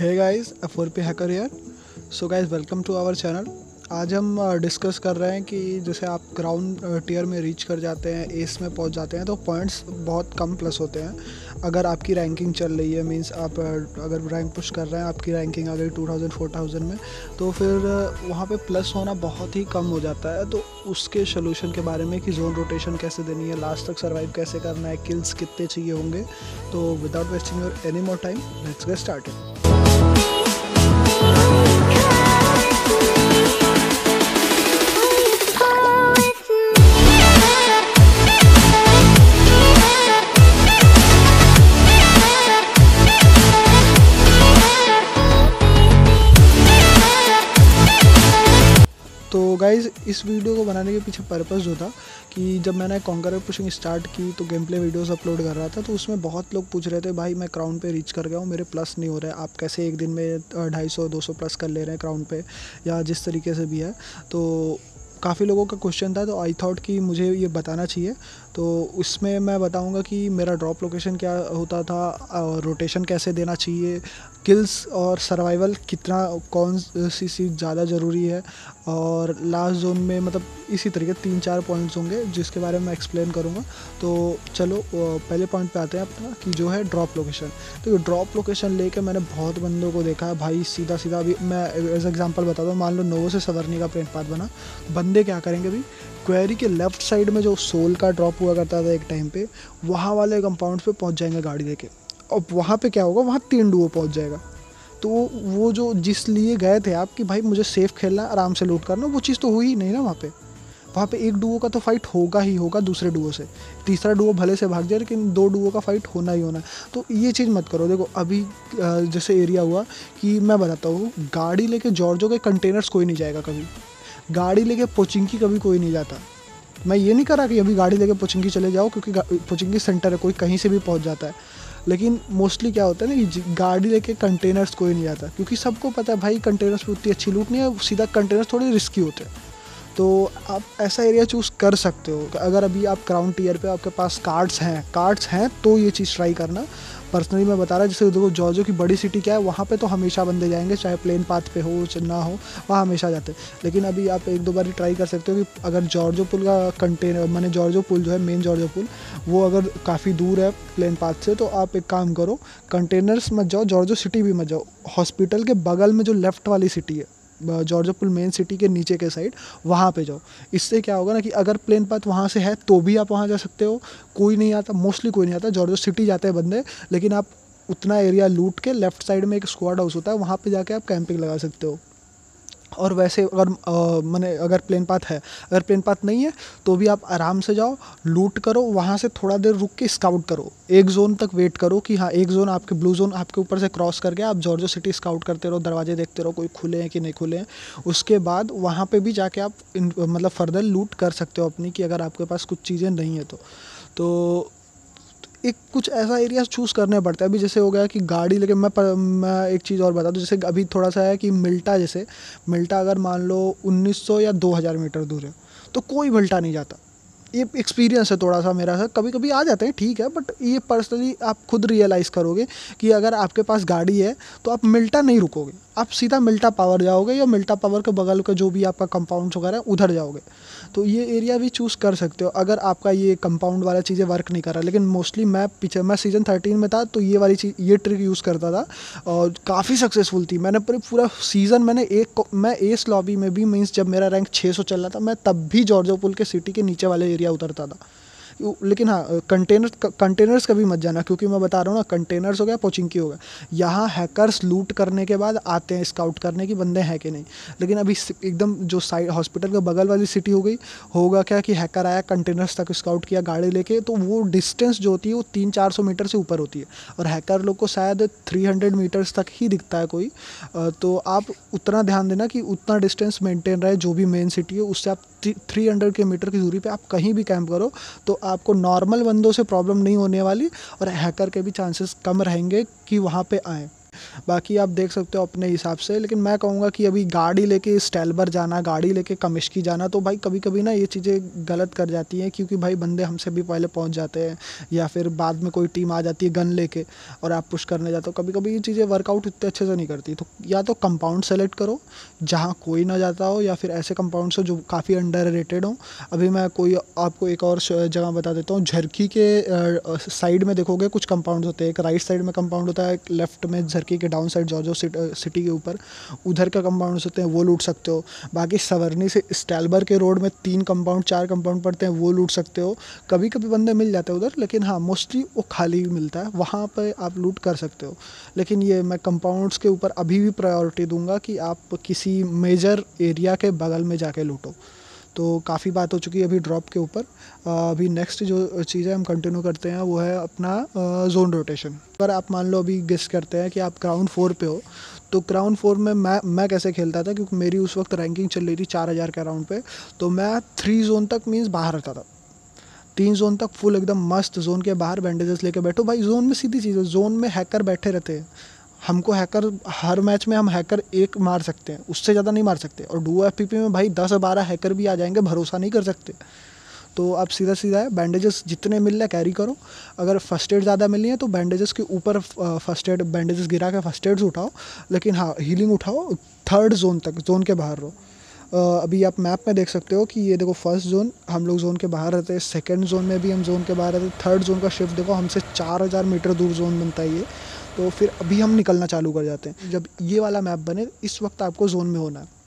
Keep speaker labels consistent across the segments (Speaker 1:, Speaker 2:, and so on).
Speaker 1: है guys four pay hacker here so guys welcome to our channel आज हम discuss uh, कर रहे हैं कि जैसे आप ग्राउंड टीयर uh, में रीच कर जाते हैं एस में पहुंच जाते हैं तो पॉइंट्स बहुत कम प्लस होते हैं अगर आपकी रैंकिंग चल रही है मींस आप uh, अगर रैंक पुश कर रहे हैं आपकी रैंकिंग आ गई टू थाउजेंड फोर थाउजेंड में तो फिर वहाँ पे प्लस होना बहुत ही कम हो जाता है तो उसके सोल्यूशन के बारे में कि जोन रोटेशन कैसे देनी है लास्ट तक सर्वाइव कैसे करना है किल्स कितने चाहिए होंगे तो without wasting your any more time let's get started guys इस वीडियो को बनाने के पीछे पर्पज़ जो था कि जब मैंने कॉन्कर पुशिंग स्टार्ट की तो गेम प्ले वीडियोज़ अपलोड कर रहा था तो उसमें बहुत लोग पूछ रहे थे भाई मैं क्राउन पे रीच कर गया हूँ मेरे प्लस नहीं हो रहे आप कैसे एक दिन में ढाई सौ दो सौ प्लस कर ले रहे हैं क्राउन पे या जिस तरीके से भी है तो काफ़ी लोगों का क्वेश्चन था तो आई थॉट कि मुझे ये बताना चाहिए तो उसमें मैं बताऊंगा कि मेरा ड्रॉप लोकेशन क्या होता था रोटेशन कैसे देना चाहिए किल्स और सर्वाइवल कितना कौन सी चीज़ ज़्यादा ज़रूरी है और लास्ट जोन में मतलब इसी तरीके तीन चार पॉइंट्स होंगे जिसके बारे में मैं एक्सप्लेन करूँगा तो चलो पहले पॉइंट पे आते हैं अपना कि जो है ड्रॉप लोकेशन तो ये ड्रॉप लोकेशन लेके मैंने बहुत बंदों को देखा है भाई सीधा सीधा अभी मैं एज एग्जाम्पल बताता हूँ मान लो नोवो से सवरनी का प्रेम पाथ बना तो बंदे क्या करेंगे अभी क्वेरी के लेफ्ट साइड में जो सोल का ड्रॉप हुआ करता था एक टाइम पे वहाँ वाले कंपाउंड पे पहुँच जाएंगे गाड़ी लेके और वहाँ पे क्या होगा वहाँ तीन डुओ पहुँच जाएगा तो वो जो जिस लिए गए थे आप कि भाई मुझे सेफ़ खेलना आराम से लूट करना वो चीज़ तो हुई ही नहीं ना वहाँ पे वहाँ पे एक डुओ का तो फाइट होगा ही होगा दूसरे डुओ से तीसरा डुओ भले से भाग जाए लेकिन दो डुओ का फाइट होना ही होना तो ये चीज़ मत करो देखो अभी जैसे एरिया हुआ कि मैं बताता हूँ गाड़ी लेके जॉर्जो के कंटेनर्स कोई नहीं जाएगा कभी गाड़ी लेके पोचिंकी कभी कोई नहीं जाता मैं ये नहीं कर रहा कि अभी गाड़ी लेके पोचिंकी चले जाओ क्योंकि पोचिंकी सेंटर है कोई कहीं से भी पहुंच जाता है लेकिन मोस्टली क्या होता है ना कि गाड़ी लेके कंटेनर्स कोई नहीं जाता क्योंकि सबको पता है भाई कंटेनर्स पर उतनी अच्छी लूट नहीं है सीधा कंटेनर्स थोड़े रिस्की होते हैं तो आप ऐसा एरिया चूज़ कर सकते हो तो अगर अभी आप क्राउन टीयर पे आपके पास कार्ड्स हैं कार्ड्स हैं तो ये चीज़ ट्राई करना पर्सनली मैं बता रहा हूँ जैसे देखो जॉर्जो की बड़ी सिटी क्या है वहाँ पे तो हमेशा बंदे जाएंगे चाहे प्लेन पाथ पे हो चाहे ना हो वहाँ हमेशा जाते हैं लेकिन अभी आप एक दो बार ट्राई कर सकते हो कि अगर जॉर्जो पुल का कंटेनर मैंने जॉर्जो पुल जो है मेन जॉर्जो पुल वो अगर काफ़ी दूर है प्लेन पाथ से तो आप एक काम करो कंटेनर्स मत जाओ जॉर्जो सिटी भी मत जाओ हॉस्पिटल के बगल में जो लेफ़्ट वाली सिटी है जॉर्जोपुल मेन सिटी के नीचे के साइड वहाँ पे जाओ इससे क्या होगा ना कि अगर प्लेन पाथ वहाँ से है तो भी आप वहाँ जा सकते हो कोई नहीं आता मोस्टली कोई नहीं आता जॉर्जो सिटी जाते हैं बंदे लेकिन आप उतना एरिया लूट के लेफ्ट साइड में एक स्क्वाड हाउस होता है वहाँ पे जाके आप कैंपिंग लगा सकते हो और वैसे अगर मैंने अगर प्लेन पाथ है अगर प्लेन पाथ नहीं है तो भी आप आराम से जाओ लूट करो वहाँ से थोड़ा देर रुक के स्काउट करो एक जोन तक वेट करो कि हाँ एक जोन आपके ब्लू जोन आपके ऊपर से क्रॉस करके आप जॉर्जो सिटी स्काउट करते रहो दरवाजे देखते रहो कोई खुले हैं कि नहीं खुले हैं उसके बाद वहाँ पर भी जाके आप मतलब फर्दर लूट कर सकते हो अपनी कि अगर आपके पास कुछ चीज़ें नहीं है तो तो एक कुछ ऐसा एरिया चूज़ करने पड़ते हैं अभी जैसे हो गया कि गाड़ी लेकिन मैं मैं एक चीज़ और बता दूँ जैसे अभी थोड़ा सा है कि मिल्टा जैसे मिल्टा अगर मान लो 1900 या 2000 मीटर दूर है तो कोई मिल्टा नहीं जाता ये एक्सपीरियंस है थोड़ा सा मेरा सा कभी कभी आ जाते हैं ठीक है बट ये पर्सनली आप खुद रियलाइज़ करोगे कि अगर आपके पास गाड़ी है तो आप मिल्टा नहीं रुकोगे आप सीधा मिल्टा पावर जाओगे या मिल्टा पावर के बगल का जो भी आपका कंपाउंड वगैरह है उधर जाओगे तो ये एरिया भी चूज़ कर सकते हो अगर आपका ये कंपाउंड वाला चीज़ें वर्क नहीं कर रहा लेकिन मोस्टली मैं पीछे मैं सीज़न थर्टीन में था तो ये वाली चीज़ ये ट्रिक यूज़ करता था और काफ़ी सक्सेसफुल थी मैंने पूरा सीज़न मैंने एक मैं एस लॉबी में भी मीन्स जब मेरा रैंक छः चल रहा था मैं तब भी जॉर्जो पुल के सिटी के नीचे वाले एरिया उतरता था लेकिन हाँ कंटेनर कंटेनर्स कभी मत जाना क्योंकि मैं बता रहा हूँ ना कंटेनर्स हो गया पोचिंग हो गया यहाँ हैकर्स लूट करने के बाद आते हैं स्काउट करने की बंदे हैं कि नहीं लेकिन अभी एकदम जो साइड हॉस्पिटल के बगल वाली सिटी हो गई होगा क्या कि हैकर आया कंटेनर्स तक स्काउट किया गाड़ी लेके तो वो डिस्टेंस जो होती है वो तीन चार सौ मीटर से ऊपर होती है और हैकर लोग को शायद थ्री हंड्रेड मीटर्स तक ही दिखता है कोई तो आप उतना ध्यान देना कि उतना डिस्टेंस मेंटेन रहे जो भी मेन सिटी है उससे आप थ्री हंड्रेड के मीटर की दूरी पर आप कहीं भी कैंप करो तो आपको नॉर्मल बंदों से प्रॉब्लम नहीं होने वाली और हैकर के भी चांसेस कम रहेंगे कि वहाँ पर आएँ बाकी आप देख सकते हो अपने हिसाब से लेकिन मैं कहूँगा कि अभी गाड़ी लेके स्टेलबर जाना गाड़ी लेके कमिश्की जाना तो भाई कभी कभी ना ये चीज़ें गलत कर जाती हैं क्योंकि भाई बंदे हमसे भी पहले पहुँच जाते हैं या फिर बाद में कोई टीम आ जाती है गन लेके और आप पुश करने जाते हो कभी कभी ये चीज़ें वर्कआउट इतने अच्छे से नहीं करती तो या तो कंपाउंड सेलेक्ट करो जहाँ कोई ना जाता हो या फिर ऐसे कंपाउंड हो जो काफ़ी अंडर रेटेड अभी मैं कोई आपको एक और जगह बता देता हूँ झरकी के साइड में देखोगे कुछ कंपाउंड होते हैं एक राइट साइड में कंपाउंड होता है एक लेफ्ट में झरकी बाकी के डाउन साइड जॉर्जो सिटी के ऊपर उधर का कंपाउंड हो सकते हैं वो लूट सकते हो बाकी सवरनी से स्टैलबर के रोड में तीन कंपाउंड चार कंपाउंड पड़ते हैं वो लूट सकते हो कभी कभी बंदे मिल जाते हैं उधर लेकिन हाँ मोस्टली वो खाली मिलता है वहाँ पर आप लूट कर सकते हो लेकिन ये मैं कंपाउंड्स के ऊपर अभी भी प्रायोरिटी दूंगा कि आप किसी मेजर एरिया के बगल में जाके लूटो तो काफ़ी बात हो चुकी है अभी ड्रॉप के ऊपर अभी नेक्स्ट जो चीज़ें हम कंटिन्यू करते हैं वो है अपना जोन रोटेशन पर आप मान लो अभी गेस करते हैं कि आप क्राउंड फोर पे हो तो क्राउन फोर में मैं मैं कैसे खेलता था क्योंकि मेरी उस वक्त रैंकिंग चल रही थी चार हज़ार के राउंड पे तो मैं थ्री जोन तक मीन्स बाहर रहता था तीन जोन तक फुल एकदम मस्त जोन के बाहर बैंडेजेस लेके बैठो भाई जोन में सीधी चीज़ है जोन में हैकर बैठे रहते हैं हमको हैकर हर मैच में हम हैकर एक मार सकते हैं उससे ज़्यादा नहीं मार सकते और डू एफ में भाई दस बारह हैकर भी आ जाएंगे भरोसा नहीं कर सकते तो आप सीधा सीधा है बैंडेजेस जितने मिल रहे कैरी करो अगर फर्स्ट एड ज़्यादा मिलनी है तो बैंडेजेस के ऊपर फर्स्ट एड बैंडेजेस गिरा के फर्स्ट एड्स उठाओ लेकिन हाँ हीलिंग उठाओ थर्ड जोन तक जोन के बाहर रहो अभी आप मैप में देख सकते हो कि ये देखो फर्स्ट जोन हम लोग जोन के बाहर रहते हैं सेकेंड जोन में भी हम जोन के बाहर रहते हैं थर्ड जोन का शिफ्ट देखो हमसे चार हज़ार मीटर दूर जोन बनता है ये तो फिर अभी हम निकलना चालू कर जाते हैं जब ये वाला मैप बने इस वक्त आपको जोन में होना है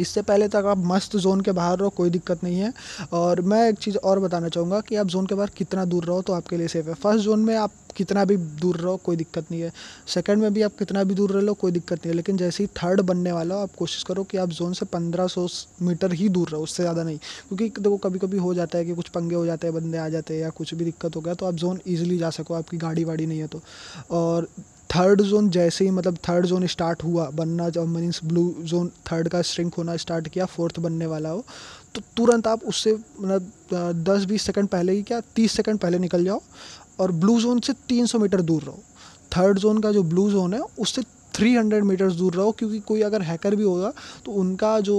Speaker 1: इससे पहले तक आप मस्त जोन के बाहर रहो कोई दिक्कत नहीं है और मैं एक चीज़ और बताना चाहूँगा कि आप जोन के बाहर कितना दूर रहो तो आपके लिए सेफ़ है फर्स्ट जोन में आप कितना भी दूर रहो कोई दिक्कत नहीं है सेकंड में भी आप कितना भी दूर रह लो कोई दिक्कत नहीं है लेकिन जैसे ही थर्ड बनने वाला हो आप कोशिश करो कि आप जोन से 1500 मीटर ही दूर रहो उससे ज़्यादा नहीं क्योंकि देखो कभी कभी हो जाता है कि कुछ पंगे हो जाते हैं बंदे आ जाते हैं या कुछ भी दिक्कत हो गया तो आप जोन ईजिली जा सको आपकी गाड़ी वाड़ी नहीं है तो और थर्ड जोन जैसे ही मतलब थर्ड जोन स्टार्ट हुआ बनना जब मीन्स ब्लू जोन थर्ड का श्रिंक होना स्टार्ट किया फोर्थ बनने वाला हो तो तुरंत आप उससे मतलब दस बीस सेकंड पहले ही क्या तीस सेकंड पहले निकल जाओ और ब्लू जोन से तीन सौ मीटर दूर रहो थर्ड जोन का जो ब्लू जोन है उससे थ्री हंड्रेड मीटर्स दूर रहो क्योंकि कोई अगर हैकर भी होगा तो उनका जो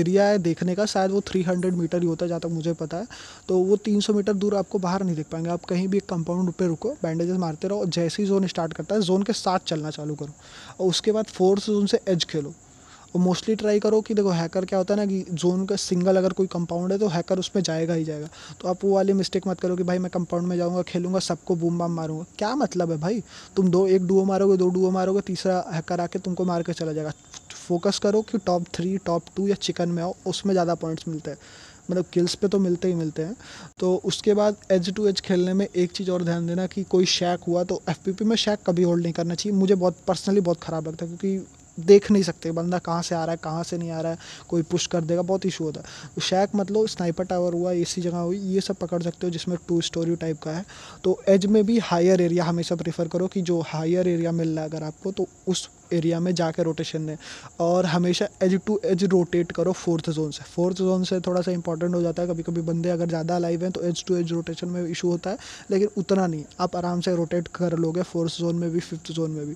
Speaker 1: एरिया है देखने का शायद वो थ्री हंड्रेड मीटर ही होता है जहाँ तक मुझे पता है तो वो तीन सौ मीटर दूर आपको बाहर नहीं देख पाएंगे आप कहीं भी एक कंपाउंड पर रुको बैंडेजेस मारते रहो जैसे ही जोन स्टार्ट करता है जोन के साथ चलना चालू करो और उसके बाद फोर्थ जोन से एज खेलो और मोस्टली ट्राई करो कि देखो हैकर क्या होता है ना कि जोन का सिंगल अगर कोई कंपाउंड है तो हैकर उसमें जाएगा ही जाएगा तो आप वो वाली मिस्टेक मत करो कि भाई मैं कंपाउंड में जाऊँगा खेलूँगा सबको बूम बाम मारूंगा क्या मतलब है भाई तुम दो एक डुओ मारोगे दो डुओ मारोगे तीसरा हैकर आके तुमको मार के चला जाएगा फोकस करो कि टॉप थ्री टॉप टू या चिकन में आओ उसमें ज़्यादा पॉइंट्स मिलते हैं मतलब किल्स पे तो मिलते ही मिलते हैं तो उसके बाद एज टू एज खेलने में एक चीज़ और ध्यान देना कि कोई शैक हुआ तो एफ में शैक कभी होल्ड नहीं करना चाहिए मुझे बहुत पर्सनली बहुत ख़राब लगता है क्योंकि देख नहीं सकते बंदा कहाँ से आ रहा है कहाँ से नहीं आ रहा है कोई पुश कर देगा बहुत इशू होता है शैक मतलब स्नाइपर टावर हुआ ऐसी जगह हुई ये सब पकड़ सकते हो जिसमें टू स्टोरी टाइप का है तो एज में भी हायर एरिया हमेशा प्रेफर करो कि जो हायर एरिया मिल रहा है अगर आपको तो उस एरिया में जाकर रोटेशन दें और हमेशा एज टू एज रोटेट करो फोर्थ जोन से फोर्थ जोन से थोड़ा सा इंपॉर्टेंट हो जाता है कभी कभी बंदे अगर ज़्यादा लाइव हैं तो एज टू एज रोटेशन में इशू होता है लेकिन उतना नहीं आप आराम से रोटेट कर लोगे फोर्थ जोन में भी फिफ्थ जोन में भी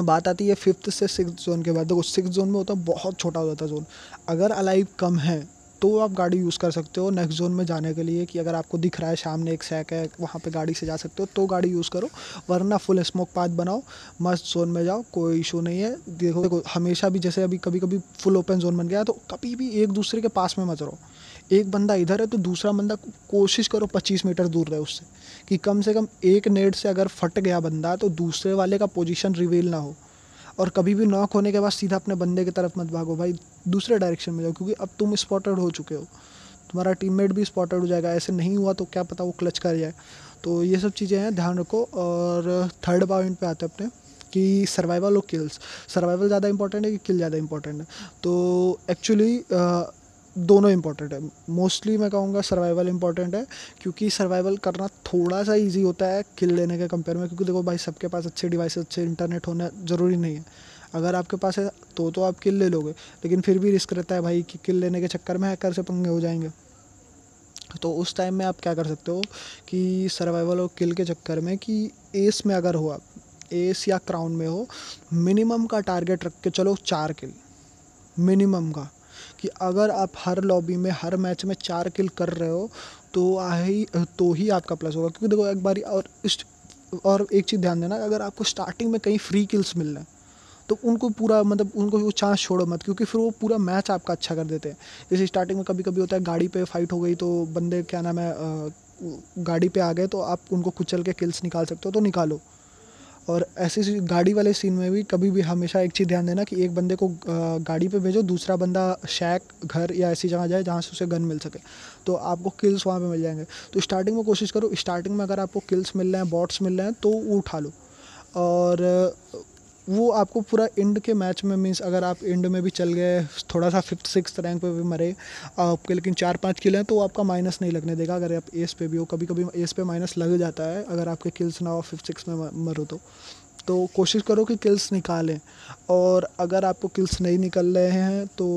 Speaker 1: बात आती है फिफ्थ से सिक्स जोन के बाद देखो सिक्स जोन में होता है बहुत छोटा हो जाता है जोन अगर अलाइव कम है तो आप गाड़ी यूज़ कर सकते हो नेक्स्ट जोन में जाने के लिए कि अगर आपको दिख रहा है सामने एक सैक है वहाँ पे गाड़ी से जा सकते हो तो गाड़ी यूज़ करो वरना फुल स्मोक पाथ बनाओ मस्त जोन में जाओ कोई इशू नहीं है देखो देखो हमेशा भी जैसे अभी कभी कभी फुल ओपन जोन बन गया तो कभी भी एक दूसरे के पास में मत रहो एक बंदा इधर है तो दूसरा बंदा कोशिश करो पच्चीस मीटर दूर रहे उससे कि कम से कम एक नेट से अगर फट गया बंदा तो दूसरे वाले का पोजिशन रिवील ना हो और कभी भी नॉक होने के बाद सीधा अपने बंदे की तरफ मत भागो भाई दूसरे डायरेक्शन में जाओ क्योंकि अब तुम स्पॉटेड हो चुके हो तुम्हारा टीममेट भी स्पॉटेड हो जाएगा ऐसे नहीं हुआ तो क्या पता वो क्लच कर जाए तो ये सब चीज़ें हैं ध्यान रखो और थर्ड पॉइंट पे आते हैं अपने कि सर्वाइवल और किल्स सर्वाइवल ज़्यादा इंपॉर्टेंट है कि किल ज़्यादा इंपॉर्टेंट है तो एक्चुअली दोनों इंपॉर्टेंट है मोस्टली मैं कहूँगा सर्वाइवल इंपॉर्टेंट है क्योंकि सर्वाइवल करना थोड़ा सा इजी होता है किल लेने के कंपेयर में क्योंकि देखो भाई सबके पास अच्छे डिवाइस अच्छे इंटरनेट होना ज़रूरी नहीं है अगर आपके पास है तो तो आप किल ले लोगे लेकिन फिर भी रिस्क रहता है भाई कि किल लेने के चक्कर में हैकर से पंगे हो जाएंगे तो उस टाइम में आप क्या कर सकते हो कि सर्वाइवल और किल के चक्कर में कि एस में अगर हो आप एस या क्राउन में हो मिनिमम का टारगेट रख के चलो चार किल मिनिमम का कि अगर आप हर लॉबी में हर मैच में चार किल कर रहे हो तो ही तो ही आपका प्लस होगा क्योंकि देखो एक बार और इस और एक चीज़ ध्यान देना अगर आपको स्टार्टिंग में कहीं फ्री किल्स मिल रहे हैं तो उनको पूरा मतलब उनको वो चांस छोड़ो मत क्योंकि फिर वो पूरा मैच आपका अच्छा कर देते हैं जैसे स्टार्टिंग में कभी कभी होता है गाड़ी पे फाइट हो गई तो बंदे क्या नाम है गाड़ी पे आ गए तो आप उनको कुचल के किल्स निकाल सकते हो तो निकालो और ऐसी गाड़ी वाले सीन में भी कभी भी हमेशा एक चीज़ ध्यान देना कि एक बंदे को गाड़ी पे भेजो दूसरा बंदा शैक घर या ऐसी जगह जाए जहाँ से उसे गन मिल सके तो आपको किल्स वहाँ पे मिल जाएंगे तो स्टार्टिंग में कोशिश करो स्टार्टिंग में अगर आपको किल्स मिल रहे हैं बॉट्स मिल रहे हैं तो वो उठा लो और वो आपको पूरा एंड के मैच में मीन्स अगर आप इंड में भी चल गए थोड़ा सा फिफ्थ सिक्स रैंक पे भी मरे आपके लेकिन चार पांच किल हैं तो आपका माइनस नहीं लगने देगा अगर आप एस पे भी हो कभी कभी एस पे माइनस लग जाता है अगर आपके किल्स ना हो फिफ्थ सिक्स में मरो तो तो कोशिश करो कि किल्स निकालें और अगर आपको किल्स नहीं निकल रहे हैं तो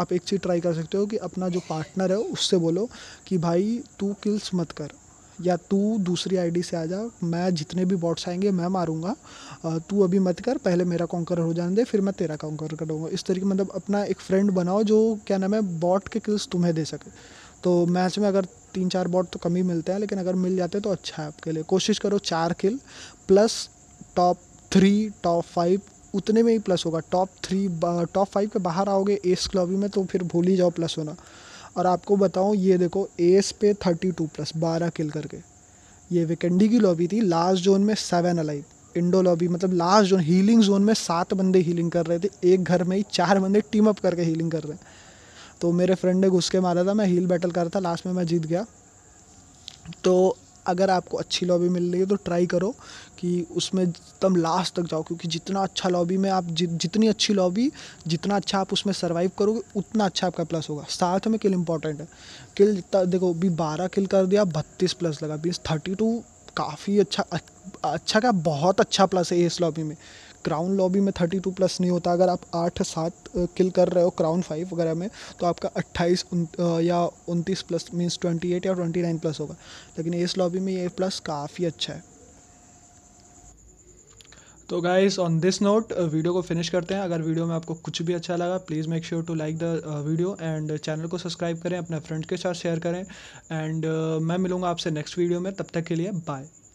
Speaker 1: आप एक चीज़ ट्राई कर सकते हो कि अपना जो पार्टनर है उससे बोलो कि भाई तू किल्स मत कर या तू दूसरी आईडी से आ जा मैं जितने भी बॉट्स आएंगे मैं मारूंगा तू अभी मत कर पहले मेरा कॉन्कर हो जाने दे फिर मैं तेरा कॉन्कर दूँगा इस तरीके मतलब अपना एक फ्रेंड बनाओ जो क्या नाम है बॉट के किल्स तुम्हें दे सके तो मैच में अगर तीन चार बॉट तो कम ही मिलते हैं लेकिन अगर मिल जाते तो अच्छा है आपके लिए कोशिश करो चार kill plus top three top five उतने में ही प्लस होगा टॉप थ्री टॉप फाइव के बाहर आओगे एस क्लॉबी में तो फिर भूल ही जाओ प्लस होना और आपको बताऊँ ये देखो एस पे थर्टी टू प्लस बारह किल करके ये विकेंडी की लॉबी थी लास्ट जोन में सेवन अलाइव इंडो लॉबी मतलब लास्ट जोन हीलिंग जोन में सात बंदे हीलिंग कर रहे थे एक घर में ही चार बंदे टीम अप करके हीलिंग कर रहे हैं तो मेरे फ्रेंड ने घुस के मारा था मैं हील बैटल कर रहा था लास्ट में मैं जीत गया तो अगर आपको अच्छी लॉबी मिल रही है तो ट्राई करो कि उसमें तम लास्ट तक जाओ क्योंकि जितना अच्छा लॉबी में आप जि, जितनी अच्छी लॉबी जितना अच्छा आप उसमें सर्वाइव करोगे उतना अच्छा आपका प्लस होगा साथ में किल इंपॉर्टेंट है किल देखो अभी बारह किल कर दिया बत्तीस प्लस लगा बीस थर्टी टू काफ़ी अच्छा अच्छा क्या बहुत अच्छा प्लस है इस लॉबी में क्राउन लॉबी में थर्टी टू प्लस नहीं होता अगर आप आठ सात किल कर रहे हो क्राउन फाइव वगैरह में तो आपका अट्ठाईस या उनतीस प्लस मीन्स ट्वेंटी एट या ट्वेंटी नाइन प्लस होगा लेकिन इस लॉबी में ये प्लस काफ़ी अच्छा है तो guys on this note video को फिनिश करते हैं अगर वीडियो में आपको कुछ भी अच्छा लगा please make sure to like the video and channel को सब्सक्राइब करें अपने फ्रेंड के साथ शेयर करें एंड uh, मैं मिलूंगा आपसे नेक्स्ट वीडियो में तब तक के लिए बाय